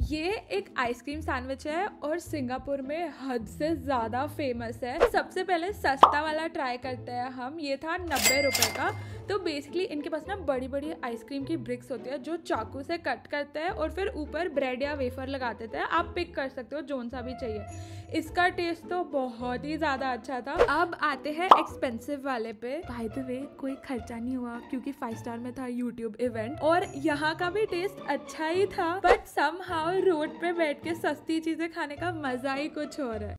ये एक ice cream sandwich है और सिंगापुर में हद से ज़्यादा फेमस है सबसे पहले सस्ता वाला ट्राई करते हैं हम ये था नब्बे रुपए का तो बेसिकली इनके पास ना बड़ी बड़ी आइसक्रीम की ब्रिक्स होती है जो चाकू से कट करते हैं और फिर ऊपर ब्रेड या वेफर लगा देते हैं आप पिक कर सकते हो जोन सा भी चाहिए इसका टेस्ट तो बहुत ही ज़्यादा अच्छा था अब आते हैं एक्सपेंसिव वाले पे बाय द वे कोई खर्चा नहीं हुआ क्योंकि फाइव स्टार में था यूट्यूब इवेंट और यहाँ का भी टेस्ट अच्छा ही था बट सम और रोड पे बैठ के सस्ती चीज़ें खाने का मज़ा ही कुछ और है